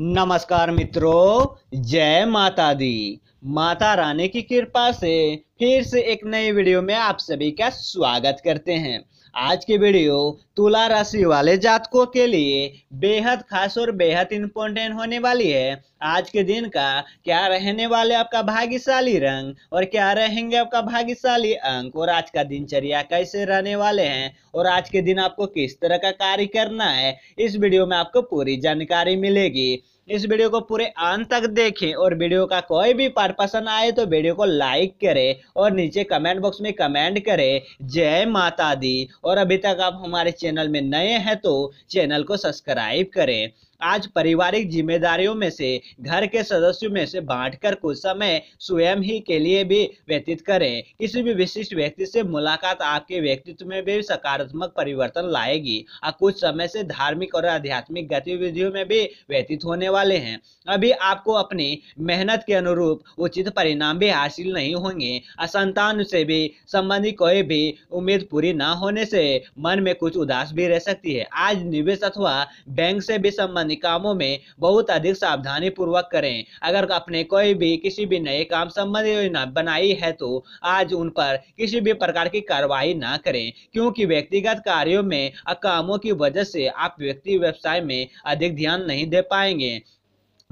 नमस्कार मित्रों जय माता दी माता रानी की कृपा से फिर से एक नई वीडियो में आप सभी का स्वागत करते हैं आज के वीडियो तुला राशि वाले जातकों के लिए बेहद खास और बेहद इम्पोर्टेंट होने वाली है आज के दिन का क्या रहने वाले आपका भाग्यशाली रंग और क्या रहेंगे आपका भाग्यशाली अंक और आज का दिनचर्या कैसे रहने वाले हैं और आज के दिन आपको किस तरह का कार्य करना है इस वीडियो में आपको पूरी जानकारी मिलेगी इस वीडियो को पूरे अंत तक देखें और वीडियो का कोई भी पार्ट पसंद आए तो वीडियो को लाइक करें और नीचे कमेंट बॉक्स में कमेंट करें जय माता दी और अभी तक आप हमारे चैनल में नए हैं तो चैनल को सब्सक्राइब करें आज पारिवारिक जिम्मेदारियों में से घर के सदस्यों में से बांटकर कुछ समय स्वयं ही के लिए भी व्यतीत करें किसी भी विशिष्ट व्यक्ति से मुलाकात आपके व्यक्तित्व में भी सकारात्मक परिवर्तन लाएगी और कुछ समय से धार्मिक और आध्यात्मिक गतिविधियों में भी व्यतीत होने वाले हैं अभी आपको अपनी मेहनत के अनुरूप उचित परिणाम भी हासिल नहीं होंगे असंतान से भी संबंधी कोई भी उम्मीद पूरी न होने से मन में कुछ उदास भी रह सकती है आज निवेश अथवा बैंक से भी संबंधित निकामों कामों में बहुत अधिक सावधानी पूर्वक करें अगर आपने कोई भी किसी भी नए काम संबंधी योजना बनाई है तो आज उन पर किसी भी प्रकार की कार्रवाई न करें क्योंकि व्यक्तिगत कार्यों में कामों की वजह से आप व्यक्ति व्यवसाय में अधिक ध्यान नहीं दे पाएंगे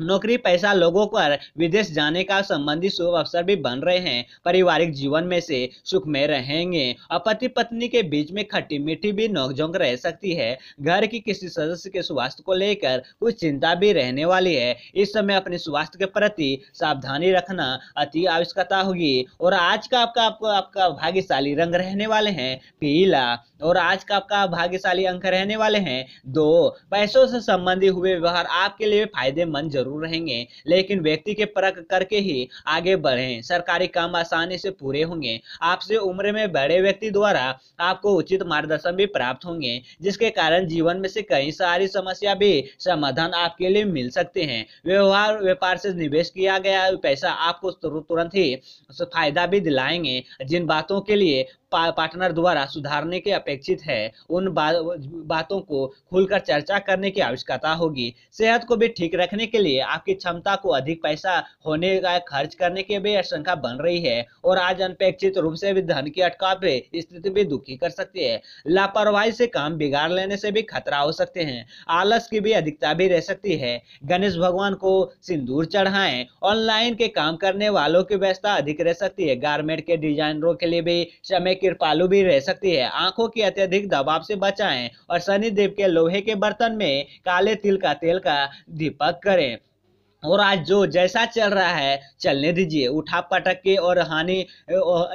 नौकरी पैसा लोगों पर विदेश जाने का संबंधी शुभ अवसर भी बन रहे हैं पारिवारिक जीवन में से सुख में रहेंगे और पति पत्नी के बीच में खट्टी मीठी भी नोकझोंक रह सकती है घर की किसी सदस्य के स्वास्थ्य को लेकर कुछ चिंता भी रहने वाली है इस समय अपने स्वास्थ्य के प्रति सावधानी रखना अति आवश्यकता होगी और आज का आपका आपका, आपका भाग्यशाली रंग रहने वाले हैं पीला और आज का आपका भाग्यशाली अंक रहने वाले हैं दो पैसों से संबंधी हुए व्यवहार आपके लिए फायदेमंद जरूर जरूर रहेंगे लेकिन व्यक्ति के परख करके ही आगे बढ़े सरकारी काम आसानी से पूरे होंगे आपसे उम्र में बड़े व्यक्ति द्वारा आपको उचित मार्गदर्शन भी प्राप्त होंगे जिसके कारण जीवन में से कई सारी समस्या भी समाधान आपके लिए मिल सकते हैं व्यवहार व्यापार से निवेश किया गया पैसा आपको तुरंत ही फायदा भी दिलाएंगे जिन बातों के लिए पार्टनर द्वारा सुधारने के अपेक्षित है उन बा, बातों को खुलकर चर्चा करने की आवश्यकता होगी सेहत को भी ठीक रखने के लिए आपकी क्षमता को अधिक पैसा होने का खर्च करने की भी आशंका बन रही है और आज अनपेक्षित रूप से भी धन की अटकाव स्थिति भी दुखी कर सकती है लापरवाही से काम बिगाड़ लेने से भी खतरा हो सकते हैं आलस की भी अधिकता भी रह सकती है गणेश भगवान को सिंदूर चढ़ाएं ऑनलाइन के काम करने वालों की व्यवस्था अधिक रह सकती है गारमेंट के डिजाइनरों के लिए भी समय की कृपालु भी रह सकती है आंखों की अत्यधिक दबाव से बचाएं और शनिदेव के लोहे के बर्तन में काले तिल का तेल का दीपक करें और आज जो जैसा चल रहा है चलने दीजिए उठा पटक के और हानि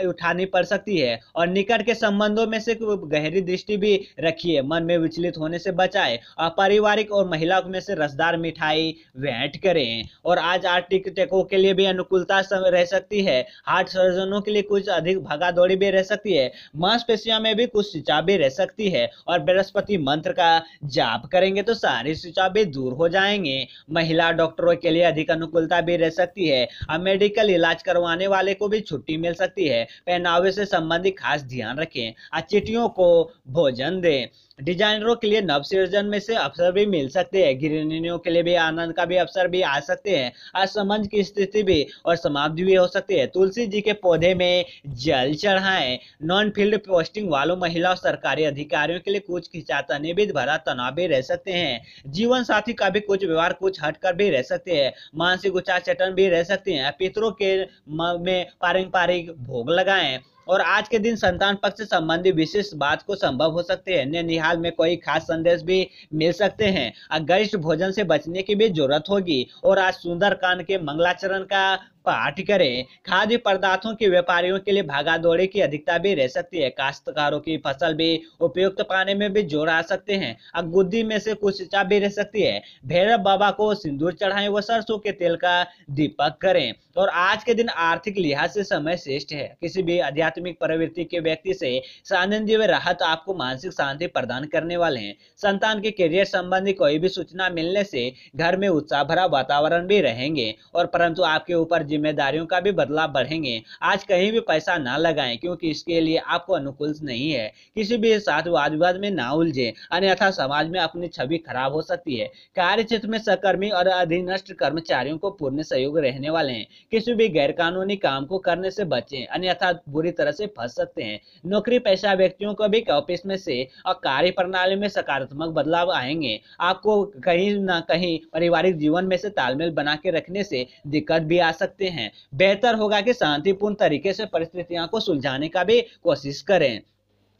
उठानी पड़ सकती है और निकट के संबंधों में से गहरी दृष्टि भी रखिए मन में विचलित होने से बचाए और पारिवारिक और महिलाओं में से रसदार मिठाई वेंट करें और आज टेको के लिए भी अनुकूलता रह सकती है हार्ट सर्जनों के लिए कुछ अधिक भागा दौड़ी भी रह सकती है मांसपेशियों में भी कुछ भी रह सकती है और बृहस्पति मंत्र का जाप करेंगे तो सारी भी दूर हो जाएंगे महिला डॉक्टरों के लिए लिए अधिक अनुकूलता भी रह सकती है अब मेडिकल इलाज करवाने वाले को भी छुट्टी मिल सकती है पहनावे से संबंधित खास ध्यान रखें और चिटियों को भोजन दें डिजाइनरों के लिए नव सृजन में से अवसर भी मिल सकते हैं गृहिणियों के लिए भी आनंद का भी अवसर भी आ सकते हैं असमंज की स्थिति भी और समाप्ति भी हो सकती है तुलसी जी के पौधे में जल चढ़ाएं नॉन फील्ड पोस्टिंग वालों महिला और सरकारी अधिकारियों के लिए कुछ खिंचातने भी भरा तनाव भी रह सकते हैं जीवन साथी का भी कुछ व्यवहार कुछ हट भी रह सकते हैं मानसिक उचार चटन भी रह सकते हैं पितरों के में पारंपरिक भोग लगाएं और आज के दिन संतान पक्ष से संबंधित विशेष बात को संभव हो सकते हैं ननिहाल में कोई खास संदेश भी मिल सकते हैं गरिष्ठ भोजन से बचने की भी जरूरत होगी और आज सुंदरकांड के मंगलाचरण का पाठ करें खाद्य पदार्थों के व्यापारियों के लिए भागा दौड़े की अधिकता भी रह सकती है काश्तकारों की फसल भी उपयुक्त पानी में भी जोर आ सकते हैं अगुद्दी में से कुछ शिक्षा भी रह सकती है भैरव बाबा को सिंदूर चढ़ाएं व सरसों के तेल का दीपक करें और आज के दिन आर्थिक लिहाज से समय श्रेष्ठ है किसी भी आध्यात्मिक प्रवृत्ति के व्यक्ति से सानंदी व राहत आपको मानसिक शांति प्रदान करने वाले हैं संतान के करियर संबंधी कोई भी सूचना मिलने से घर में उत्साह भरा वातावरण भी रहेंगे और परंतु आपके ऊपर जिम्मेदारियों का भी बदलाव बढ़ेंगे आज कहीं भी पैसा ना लगाएं क्योंकि इसके लिए आपको अनुकूल नहीं है किसी भी साथ वाद विवाद में ना उलझे अन्यथा समाज में अपनी छवि खराब हो सकती है कार्य क्षेत्र में सहकर्मी और अधीनस्थ कर्मचारियों को पूर्ण सहयोग रहने वाले हैं किसी भी कानूनी काम को करने से बचें अन्यथा बुरी तरह से फंस सकते हैं नौकरी पैसा व्यक्तियों को भी ऑफिस में से और कार्य प्रणाली में सकारात्मक बदलाव आएंगे आपको कहीं ना कहीं पारिवारिक जीवन में से तालमेल बना के रखने से दिक्कत भी आ सकती सकते हैं बेहतर होगा कि शांतिपूर्ण तरीके से परिस्थितियां को सुलझाने का भी कोशिश करें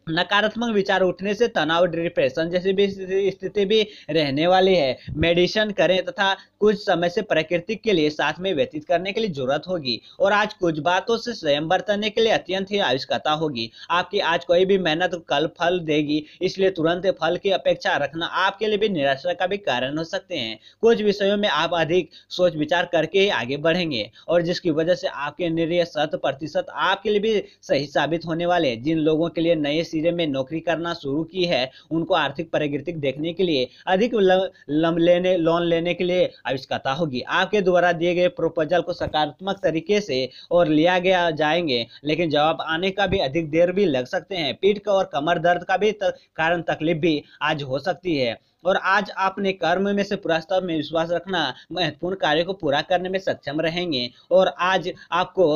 नकारात्मक विचार उठने से तनाव डिप्रेशन जैसी भी स्थिति भी रहने वाली है मेडिटेशन करें तथा कुछ समय से प्रकृति के लिए साथ में व्यतीत करने के लिए जरूरत होगी और आज कुछ बातों से स्वयं बरतने के लिए अत्यंत ही आवश्यकता होगी आपकी आज कोई भी मेहनत कल फल देगी इसलिए तुरंत फल की अपेक्षा रखना आपके लिए भी निराशा का भी कारण हो सकते हैं कुछ विषयों में आप अधिक सोच विचार करके ही आगे बढ़ेंगे और जिसकी वजह से आपके निर्णय शत प्रतिशत आपके लिए भी सही साबित होने वाले जिन लोगों के लिए नए सीजन में नौकरी करना शुरू की है उनको आर्थिक परिगृतिक देखने के लिए अधिक लम लेने लोन लेने के लिए आवश्यकता होगी आपके द्वारा दिए गए प्रोपोजल को सकारात्मक तरीके से और लिया गया जाएंगे लेकिन जवाब आने का भी अधिक देर भी लग सकते हैं पीठ का और कमर दर्द का भी कारण तकलीफ भी आज हो सकती है और आज आपने कर्म में से पुरस्ताव में विश्वास रखना महत्वपूर्ण कार्य को पूरा करने में सक्षम रहेंगे और आज आपको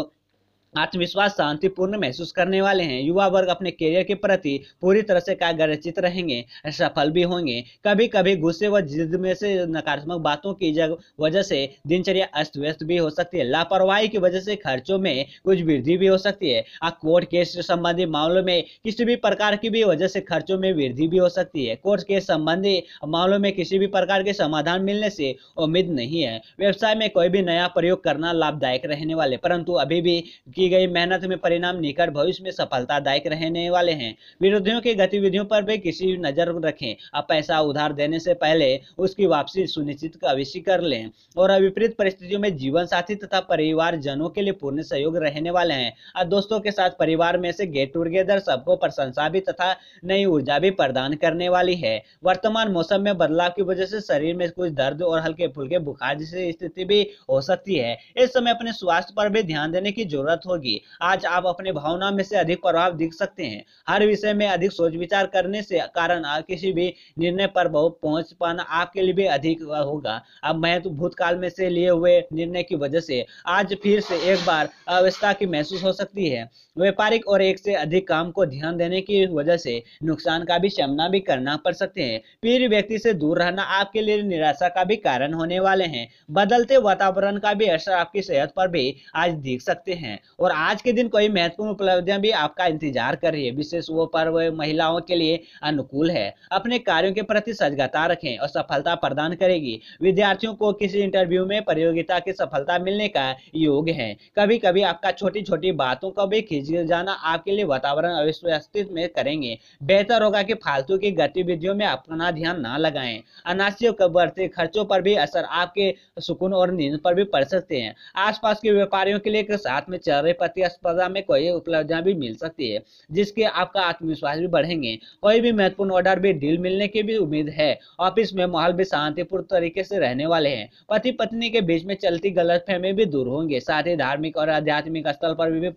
आत्मविश्वास शांतिपूर्ण महसूस करने वाले हैं युवा वर्ग अपने करियर के प्रति पूरी तरह से कागरचित रहेंगे सफल भी होंगे कभी कभी गुस्से व जिद में से नकारात्मक बातों की वजह से दिनचर्या अस्त व्यस्त भी हो सकती है लापरवाही की वजह से खर्चों में कुछ वृद्धि भी हो सकती है कोर्ट केस संबंधी मामलों में किसी भी प्रकार की भी वजह से खर्चों में वृद्धि भी हो सकती है कोर्ट केस संबंधी मामलों में किसी भी प्रकार के समाधान मिलने से उम्मीद नहीं है व्यवसाय में कोई भी नया प्रयोग करना लाभदायक रहने वाले परंतु अभी भी की गई मेहनत में परिणाम निकट भविष्य में सफलतादायक रहने वाले हैं विरोधियों की गतिविधियों पर भी किसी नजर रखें अब पैसा उधार देने से पहले उसकी वापसी सुनिश्चित अवश्य कर लें और विपरीत परिस्थितियों में जीवन साथी तथा परिवार जनों के लिए पूर्ण सहयोग रहने वाले हैं और दोस्तों के साथ परिवार में से गेट टूगेदर सबको प्रशंसा भी तथा नई ऊर्जा भी प्रदान करने वाली है वर्तमान मौसम में बदलाव की वजह से शरीर में कुछ दर्द और हल्के फुल्के बुखार जैसी स्थिति भी हो सकती है इस समय अपने स्वास्थ्य पर भी ध्यान देने की जरूरत हो होगी आज आप अपने भावना में से अधिक प्रभाव दिख सकते हैं हर विषय में अधिक सोच विचार करने से कारण किसी भी निर्णय पर बहुत पहुंच पाना आपके लिए भी अधिक होगा अब महत्व तो भूतकाल में से लिए हुए निर्णय की वजह से आज फिर से एक बार अव्यवस्था की महसूस हो सकती है व्यापारिक और एक से अधिक काम को ध्यान देने की वजह से नुकसान का भी सामना भी करना पड़ सकते हैं पीर व्यक्ति से दूर रहना आपके लिए निराशा का भी कारण होने वाले हैं बदलते वातावरण का भी असर आपकी सेहत पर भी आज दिख सकते हैं और आज के दिन कोई महत्वपूर्ण उपलब्धियां भी आपका इंतजार कर रही है विशेष वो पर्व महिलाओं के लिए अनुकूल है अपने कार्यों के प्रति सजगता रखें और सफलता प्रदान करेगी विद्यार्थियों को किसी इंटरव्यू में प्रतियोगिता की सफलता मिलने का योग है कभी कभी आपका छोटी छोटी बातों का भी खींच जाना आपके लिए वातावरण अविश्वस्थित में करेंगे बेहतर होगा कि फालतू की गतिविधियों में अपना ध्यान न लगाएं अनाश्य बढ़ते खर्चों पर भी असर आपके सुकून और नींद पर भी पड़ सकते हैं आसपास के व्यापारियों के लिए साथ में चल अभी प्रतिस्पर्धा में कोई उपलब्धियां भी मिल सकती है जिसके आपका आत्मविश्वास भी बढ़ेंगे कोई भी महत्वपूर्ण ऑर्डर भी डील मिलने की भी उम्मीद है ऑफिस में माहौल भी शांतिपूर्ण तरीके से रहने वाले हैं पति पत्नी के बीच में चलती गलत भी दूर होंगे साथ ही धार्मिक और आध्यात्मिक स्थल पर भी, भी